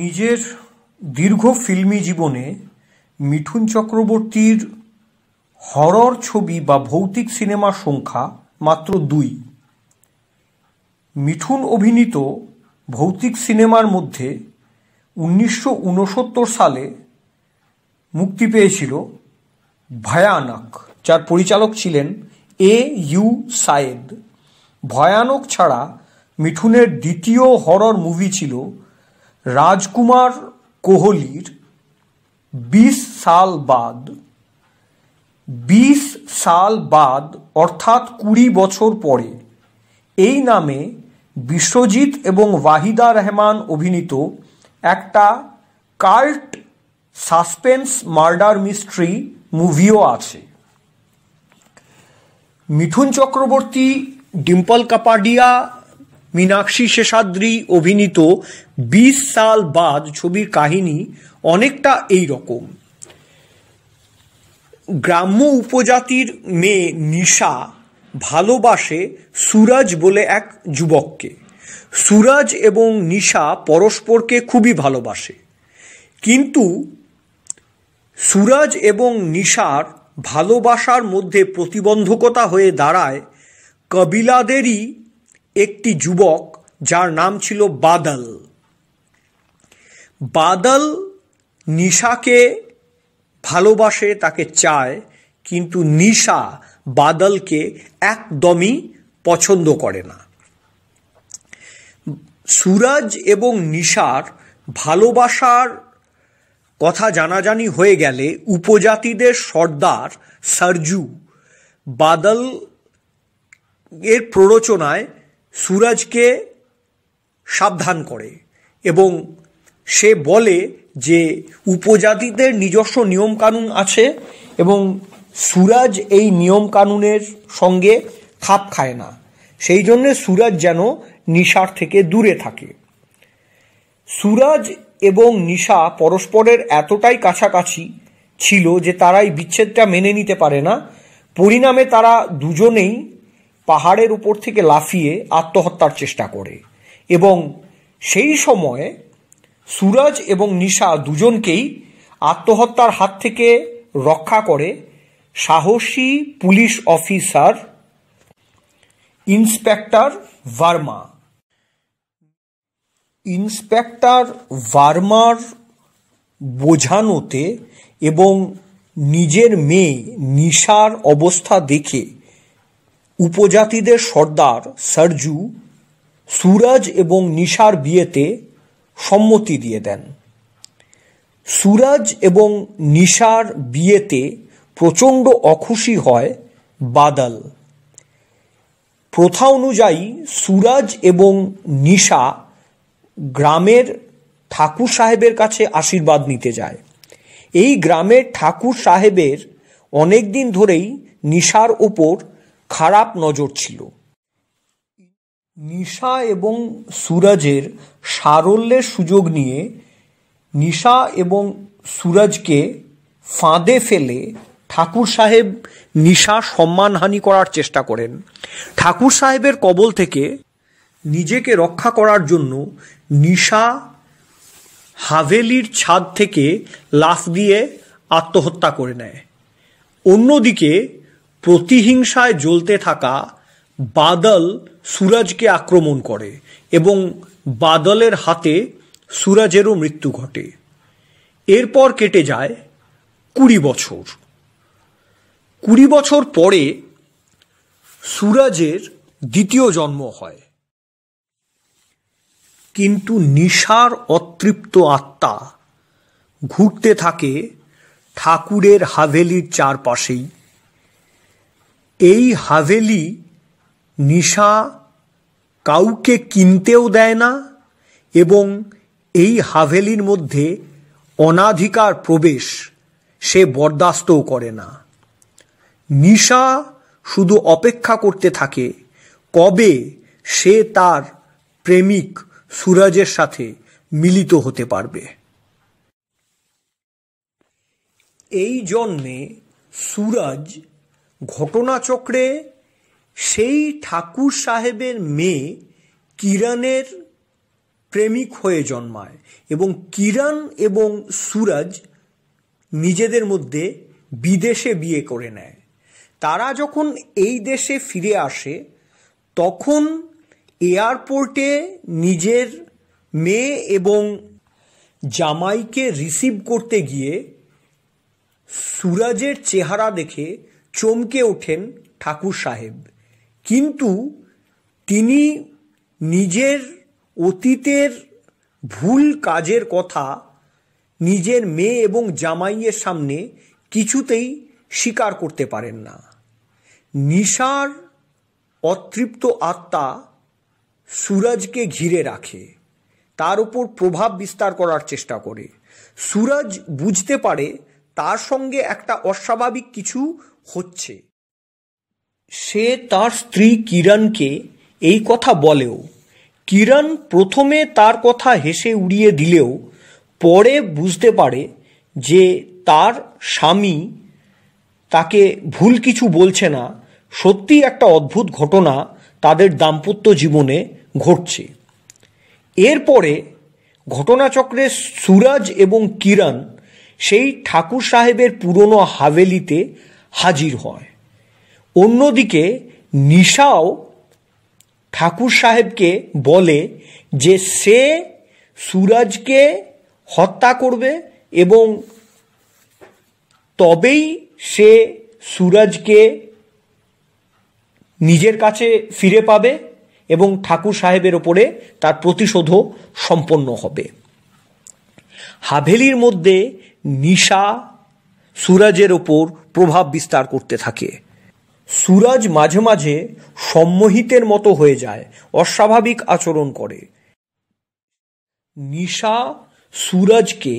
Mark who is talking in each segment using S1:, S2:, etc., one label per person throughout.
S1: নিজের দীর্ঘ ফিল্মি জীবনে মিঠুন চক্রবর্তীর হরর ছবি বা ভৌতিক সিনেমার সংখ্যা মাত্র দুই মিঠুন অভিনীত ভৌতিক সিনেমার মধ্যে উনিশশো সালে মুক্তি পেয়েছিল ভয়ানক যার পরিচালক ছিলেন এ ইউ সায়েদ ভয়ানক ছাড়া মিঠুনের দ্বিতীয় হরর মুভি ছিল রাজকুমার কোহলির বিশ সাল বাদ বিশ সাল বাদ অর্থাৎ কুড়ি বছর পরে এই নামে বিশ্বজিৎ এবং ওয়াহিদা রহমান অভিনীত একটা কার্ট সাসপেন্স মার্ডার মিস্ট্রি মুভিও আছে মিঠুন চক্রবর্তী ডিম্পল কাপাডিয়া মীনাক্ষী শেষাদ্রি অভিনীত বিশ সাল বাদ ছবির কাহিনী অনেকটা এই রকম গ্রাম্য উপজাতির মেয়ে নিশা ভালোবাসে সুরাজ বলে এক যুবককে সুরাজ এবং নিশা পরস্পরকে খুবই ভালোবাসে কিন্তু সুরাজ এবং নিশার ভালোবাসার মধ্যে প্রতিবন্ধকতা হয়ে দাঁড়ায় কবিলাদেরই একটি যুবক যার নাম ছিল বাদল বাদল নিশাকে ভালোবাসে তাকে চায় কিন্তু নিশা বাদলকে একদমই পছন্দ করে না সুরাজ এবং নিশার ভালোবাসার কথা জানাজানি হয়ে গেলে উপজাতিদের সর্দার সরজু বাদল এর প্ররোচনায় সুরাজকে সাবধান করে এবং সে বলে যে উপজাতিদের নিজস্ব নিয়মকানুন আছে এবং সুরাজ এই নিয়মকানুনের সঙ্গে খাপ খায় না সেই জন্যে সুরাজ যেন নিশার থেকে দূরে থাকে সুরাজ এবং নিশা পরস্পরের এতটাই কাছাকাছি ছিল যে তারা এই বিচ্ছেদটা মেনে নিতে পারে না পরিণামে তারা দুজনেই পাহাড়ের উপর থেকে লাফিয়ে আত্মহত্যার চেষ্টা করে এবং সেই সময়ে সুরজ এবং নিশা দুজনকেই আত্মহত্যার হাত থেকে রক্ষা করে সাহসী police officer inspector Verma inspector ভার্মার বোঝানোতে এবং নিজের মেয়ে নিশার অবস্থা দেখে উপজাতিদের সর্দার সরজু সুরজ এবং নিশার বিয়েতে সম্মতি দিয়ে দেন সুরজ এবং নিশার বিয়েতে প্রচণ্ড অখুশি হয় বাদল প্রথা অনুযায়ী সুরাজ এবং নিশা গ্রামের ঠাকুর সাহেবের কাছে আশীর্বাদ নিতে যায় এই গ্রামের ঠাকুর সাহেবের অনেকদিন ধরেই নিশার ওপর খারাপ নজর ছিল নিশা এবং সুরাজের সারল্যের সুযোগ নিয়ে নিশা এবং সুরাজকে ফাঁদে ফেলে ঠাকুর সাহেব নিশা সম্মানহানি করার চেষ্টা করেন ঠাকুর সাহেবের কবল থেকে নিজেকে রক্ষা করার জন্য নিশা হাভেলির ছাদ থেকে লাফ দিয়ে আত্মহত্যা করে নেয় অন্যদিকে প্রতিহিংসায় জ্বলতে থাকা বাদল সুরাজকে আক্রমণ করে এবং বাদলের হাতে সুরাজেরও মৃত্যু ঘটে এরপর কেটে যায় কুড়ি বছর কুড়ি বছর পরে সুরাজের দ্বিতীয় জন্ম হয় কিন্তু নিশার অতৃপ্ত আত্মা ঘুরতে থাকে ঠাকুরের হাভেলির চারপাশেই এই হাভেলি নিশা কাউকে কিনতেও দেয় না এবং এই হাভেলির মধ্যে অনাধিকার প্রবেশ সে বরদাস্তও করে না নিশা শুধু অপেক্ষা করতে থাকে কবে সে তার প্রেমিক সুরাজের সাথে মিলিত হতে পারবে এই জন্মে সুরাজ ঘটনাচক্রে সেই ঠাকুর সাহেবের মেয়ে কিরণের প্রেমিক হয়ে জন্মায় এবং কিরণ এবং সুরজ নিজেদের মধ্যে বিদেশে বিয়ে করে নেয় তারা যখন এই দেশে ফিরে আসে তখন এয়ারপোর্টে নিজের মেয়ে এবং জামাইকে রিসিভ করতে গিয়ে সুরাজের চেহারা দেখে চমকে ওঠেন ঠাকুর সাহেব কিন্তু তিনি নিজের অতীতের ভুল কাজের কথা নিজের মেয়ে এবং জামাইয়ের সামনে কিছুতেই স্বীকার করতে পারেন না নিশার অতৃপ্ত আত্মা সুরজকে ঘিরে রাখে তার উপর প্রভাব বিস্তার করার চেষ্টা করে সুরজ বুঝতে পারে তার সঙ্গে একটা অস্বাভাবিক কিছু হচ্ছে সে তার স্ত্রী কিরণকে এই কথা বলেও কিরণ প্রথমে তার কথা হেসে উড়িয়ে দিলেও পরে বুঝতে পারে যে তার স্বামী তাকে ভুল কিছু বলছে না সত্যি একটা অদ্ভুত ঘটনা তাদের দাম্পত্য জীবনে ঘটছে এরপরে ঘটনাচক্রে সুরাজ এবং কিরণ সেই ঠাকুর সাহেবের পুরনো হাভেলিতে হাজির হয় অন্যদিকে নিশাও ঠাকুর সাহেবকে বলে যে সে সুরাজকে হত্যা করবে এবং তবেই সে সুরাজকে নিজের কাছে ফিরে পাবে এবং ঠাকুর সাহেবের ওপরে তার প্রতিশোধও সম্পন্ন হবে হাভেলির মধ্যে নিশা সুরাজের ওপর প্রভাব বিস্তার করতে থাকে সুরাজ মাঝে মাঝে সম্মোহিতের মতো হয়ে যায় অস্বাভাবিক আচরণ করে নিশা সুরাজকে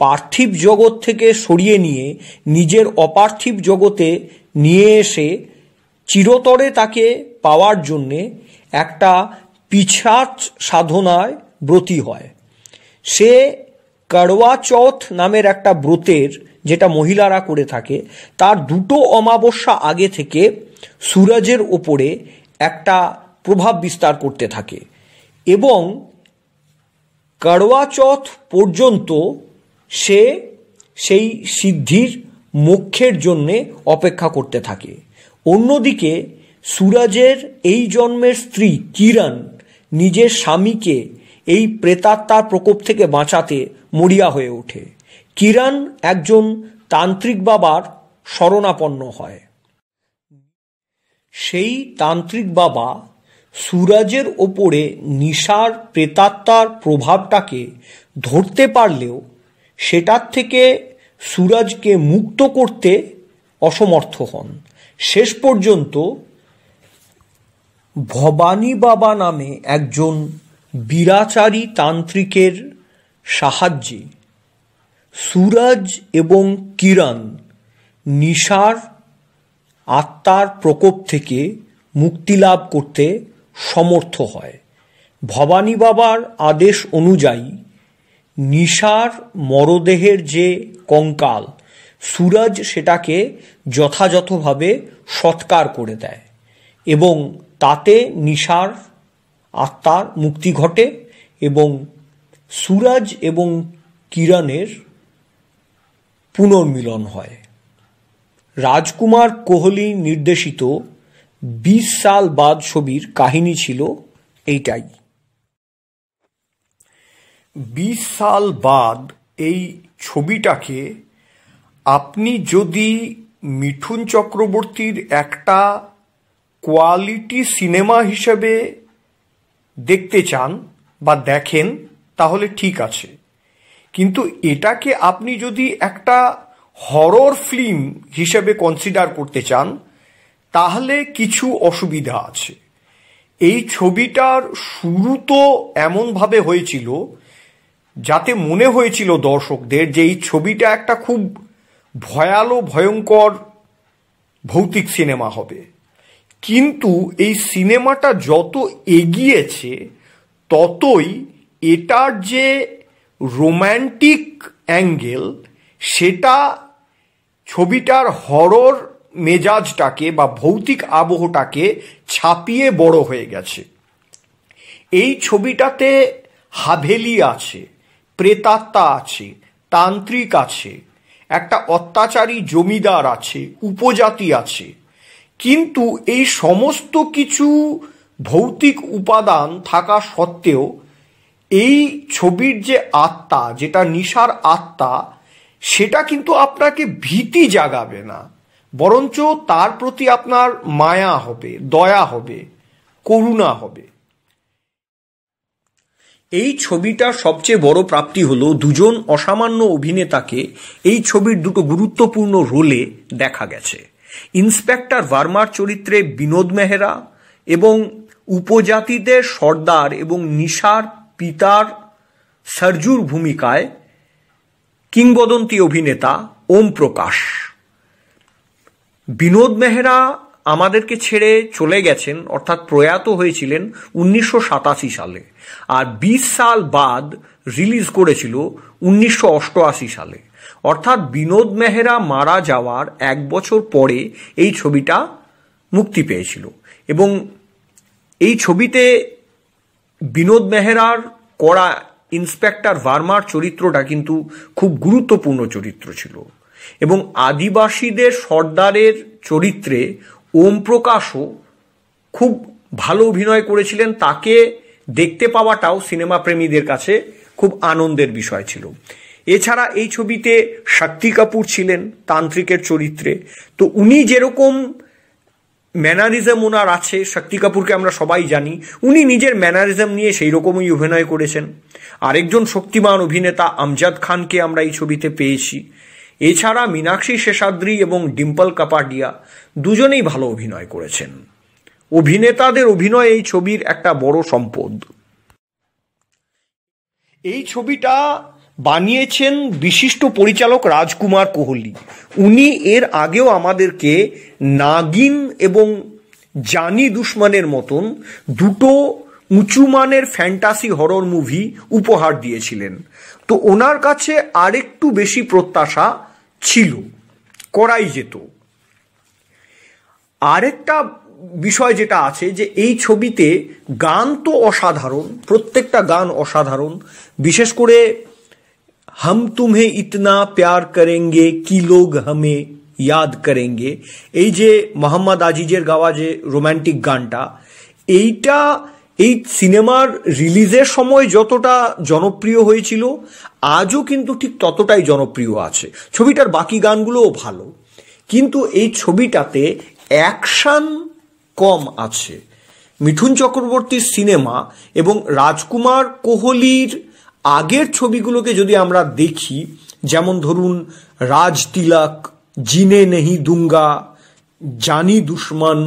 S1: পার্থিব জগৎ থেকে সরিয়ে নিয়ে নিজের অপার্থিব জগতে নিয়ে এসে চিরতরে তাকে পাওয়ার জন্যে একটা পিছাচ সাধনায় ব্রতী হয় সে করওয়া চৌথ নামের একটা ব্রতের যেটা মহিলারা করে থাকে তার দুটো অমাবস্যা আগে থেকে সুরাজের ওপরে একটা প্রভাব বিস্তার করতে থাকে এবং কারওয়াচথ পর্যন্ত সে সেই সিদ্ধির মোক্ষের জন্যে অপেক্ষা করতে থাকে অন্যদিকে সুরাজের এই জন্মের স্ত্রী কিরণ নিজের স্বামীকে এই প্রেতাত্মার প্রকোপ থেকে বাঁচাতে মরিয়া হয়ে ওঠে কিরান একজন তান্ত্রিক বাবার শরণাপন্ন হয় সেই তান্ত্রিক বাবা সুরাজের ওপরে নিশার প্রেতাত্মার প্রভাবটাকে ধরতে পারলেও সেটার থেকে সুরাজকে মুক্ত করতে অসমর্থ হন শেষ পর্যন্ত ভবানী বাবা নামে একজন বিরাচারী তান্ত্রিকের সাহায্যে সুরজ এবং কিরণ নিশার আত্মার প্রকোপ থেকে মুক্তিলাভ করতে সমর্থ হয় ভবানী বাবার আদেশ অনুযায়ী নিশার মরদেহের যে কঙ্কাল সুরজ সেটাকে যথাযথভাবে সৎকার করে দেয় এবং তাতে নিশার আত্মার মুক্তি ঘটে এবং সুরাজ এবং কিরণের পুনর্মিলন হয় রাজকুমার কোহলি নির্দেশিত বিশ সাল বাদ ছবির কাহিনী ছিল এইটাই বিশ সাল বাদ এই ছবিটাকে আপনি যদি মিঠুন চক্রবর্তীর একটা কোয়ালিটি সিনেমা হিসেবে দেখতে চান বা দেখেন তাহলে ঠিক আছে কিন্তু এটাকে আপনি যদি একটা হরর ফিল্ম হিসেবে কনসিডার করতে চান তাহলে কিছু অসুবিধা আছে এই ছবিটার শুরু তো এমনভাবে হয়েছিল যাতে মনে হয়েছিল দর্শকদের যে এই ছবিটা একটা খুব ভয়ালো ভয়ঙ্কর ভৌতিক সিনেমা হবে কিন্তু এই সিনেমাটা যত এগিয়েছে ততই এটার যে রোম্যান্টিক অ্যাঙ্গেল সেটা ছবিটার হরর মেজাজটাকে বা ভৌতিক আবহটাকে ছাপিয়ে বড় হয়ে গেছে এই ছবিটাতে হাভেলি আছে প্রেতাত্মা আছে তান্ত্রিক আছে একটা অত্যাচারী জমিদার আছে উপজাতি আছে কিন্তু এই সমস্ত কিছু ভৌতিক উপাদান থাকা সত্ত্বেও এই ছবির যে আত্মা যেটা নিশার আত্মা সেটা কিন্তু আপনাকে ভীতি জাগাবে না বরঞ্চ তার প্রতি আপনার মায়া হবে দয়া হবে করুণা হবে এই ছবিটার সবচেয়ে বড় প্রাপ্তি হল দুজন অসামান্য অভিনেতাকে এই ছবির দুটো গুরুত্বপূর্ণ রোলে দেখা গেছে ইন্সপেক্টর ভার্মার চরিত্রে বিনোদ মেহরা এবং উপজাতিদের সর্দার এবং নিশার পিতার সার্জুর ভূমিকায় কিংবদন্তি অভিনেতা ওম প্রকাশ বিনোদ মেহরা আমাদেরকে ছেড়ে চলে গেছেন অর্থাৎ প্রয়াত হয়েছিলেন উনিশশো সাতাশি সালে আর বিশ সাল বাদ রিলিজ করেছিল উনিশশো অষ্টআশি সালে অর্থাৎ বিনোদ মেহরা মারা যাওয়ার এক বছর পরে এই ছবিটা মুক্তি পেয়েছিল এবং এই ছবিতে বিনোদ মেহরার করা ইন্সপেক্টর ভার্মার চরিত্রটা কিন্তু খুব গুরুত্বপূর্ণ চরিত্র ছিল এবং আদিবাসীদের সর্দারের চরিত্রে ওম প্রকাশও খুব ভালো অভিনয় করেছিলেন তাকে দেখতে পাওয়াটাও সিনেমা প্রেমীদের কাছে খুব আনন্দের বিষয় ছিল এছাড়া এই ছবিতে শক্তি কাপুর ছিলেন তান্ত্রিকের চরিত্রে তো উনি যেরকম ম্যানারিজম ওনার আছে শক্তি কাপুরকে আমরা সবাই জানি উনি নিজের ম্যানারিজম নিয়ে সেই রকমই অভিনয় করেছেন আরেকজন শক্তিমান অভিনেতা আমজাদ খানকে আমরা এই ছবিতে পেয়েছি এছাড়া মীনাক্ষী শেষাদ্রি এবং ডিম্পল কাপাডিয়া দুজনেই ভালো অভিনয় করেছেন অভিনেতাদের অভিনয় এই ছবির একটা বড় সম্পদ এই ছবিটা বানিয়েছেন বিশিষ্ট পরিচালক রাজকুমার কোহলি উনি এর আগেও আমাদেরকে নাগিন এবং জানি দুশ্মনের মতন দুটো উঁচু মানের ফ্যান্টাসি হরর মুভি উপহার দিয়েছিলেন তো ওনার কাছে আরেকটু বেশি প্রত্যাশা ছিল করাই যেত আরেকটা বিষয় যেটা আছে যে এই ছবিতে গান তো অসাধারণ প্রত্যেকটা গান অসাধারণ বিশেষ করে हम तुम्हें इतना प्यार करेंगे कि लोग हमें ইয়াদ করেঙ্গে এই যে মোহাম্মদ আজিজের গাওয়া যে রোমান্টিক গানটা এইটা এই সিনেমার রিলিজের সময় যতটা জনপ্রিয় হয়েছিল আজও কিন্তু ঠিক ততটাই জনপ্রিয় আছে ছবিটার বাকি গানগুলোও ভালো কিন্তু এই ছবিটাতে অ্যাকশান কম আছে মিঠুন চক্রবর্তীর সিনেমা এবং রাজকুমার কোহলির আগের ছবিগুলোকে যদি আমরা দেখি যেমন ধরুন রাজ তিলক জিনে নেহি দুঙ্গা জানি দুশ্মন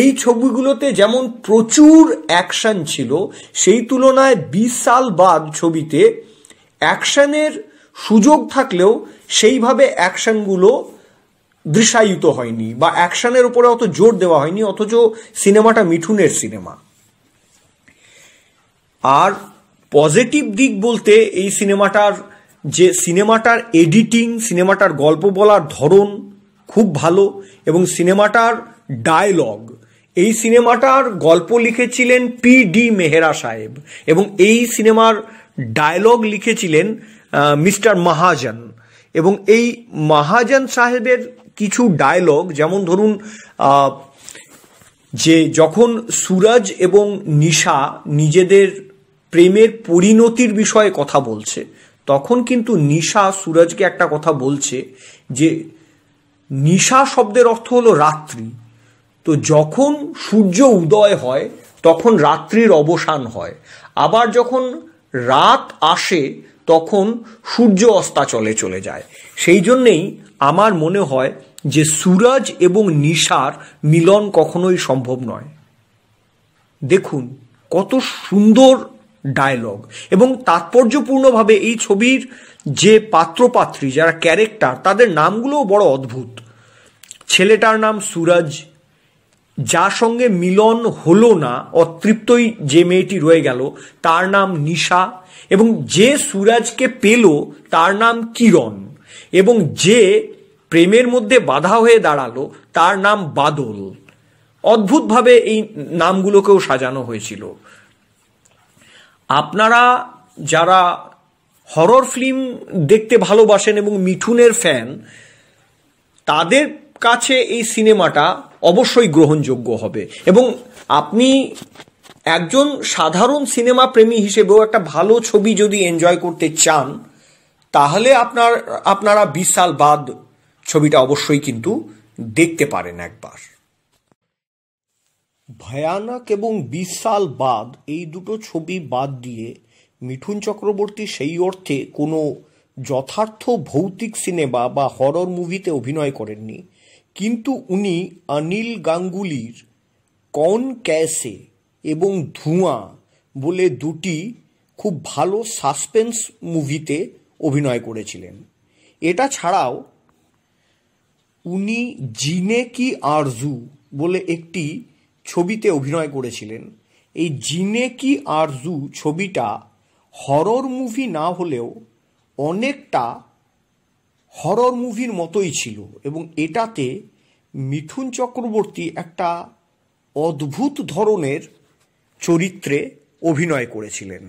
S1: এই ছবিগুলোতে যেমন প্রচুর অ্যাকশন ছিল সেই তুলনায় বিশ সাল বাদ ছবিতে অ্যাকশনের সুযোগ থাকলেও সেইভাবে অ্যাকশনগুলো দৃশায়িত হয়নি বা অ্যাকশনের উপরে অত জোর দেওয়া হয়নি অথচ সিনেমাটা মিঠুনের সিনেমা আর পজিটিভ দিক বলতে এই সিনেমাটার যে সিনেমাটার এডিটিং সিনেমাটার গল্প বলার ধরন খুব ভালো এবং সিনেমাটার ডায়লগ এই সিনেমাটার গল্প লিখেছিলেন পি ডি মেহরা সাহেব এবং এই সিনেমার ডায়লগ লিখেছিলেন মিস্টার মহাজন এবং এই মহাজন সাহেবের কিছু ডায়লগ যেমন ধরুন যে যখন সুরজ এবং নিশা নিজেদের প্রেমের পরিণতির বিষয়ে কথা বলছে তখন কিন্তু নিশা সুরজকে একটা কথা বলছে যে নিশা শব্দের অর্থ হলো রাত্রি তো যখন সূর্য উদয় হয় তখন রাত্রির অবসান হয় আবার যখন রাত আসে তখন সূর্য অস্তাচলে চলে যায় সেই জন্যেই আমার মনে হয় যে সুরজ এবং নিশার মিলন কখনোই সম্ভব নয় দেখুন কত সুন্দর ডায়লগ এবং তাৎপর্যপূর্ণভাবে এই ছবির যে পাত্রপাত্রী যারা ক্যারেক্টার তাদের নামগুলোও বড় অদ্ভুত ছেলেটার নাম সুরজ যার সঙ্গে মিলন হলো না অতৃপ্তই যে মেয়েটি রয়ে গেল তার নাম নিশা এবং যে সুরাজকে পেল তার নাম কিরণ এবং যে প্রেমের মধ্যে বাধা হয়ে দাঁড়ালো তার নাম বাদল অদ্ভুতভাবে এই নামগুলোকেও সাজানো হয়েছিল আপনারা যারা হরর ফিল্ম দেখতে ভালোবাসেন এবং মিঠুনের ফ্যান তাদের কাছে এই সিনেমাটা অবশ্যই গ্রহণযোগ্য হবে এবং আপনি একজন সাধারণ সিনেমা প্রেমী হিসেবেও একটা ভালো ছবি যদি এনজয় করতে চান তাহলে আপনার আপনারা বিশাল বাদ ছবিটা অবশ্যই কিন্তু দেখতে পারেন একবার ভয়ানক এবং বিশাল বাদ এই দুটো ছবি বাদ দিয়ে মিঠুন চক্রবর্তী সেই অর্থে কোনো যথার্থ ভৌতিক সিনেমা বা হরর মুভিতে অভিনয় করেননি কিন্তু উনি অনিল গাঙ্গুলির কন ক্যাসে এবং ধুয়া বলে দুটি খুব ভালো সাসপেন্স মুভিতে অভিনয় করেছিলেন এটা ছাড়াও উনি জিনে কি আরজু বলে একটি ছবিতে অভিনয় করেছিলেন এই জিনে কি আরজু ছবিটা হরর মুভি না হলেও অনেকটা হরর মুভির মতোই ছিল এবং এটাতে মিথুন চক্রবর্তী একটা অদ্ভুত ধরনের চরিত্রে অভিনয় করেছিলেন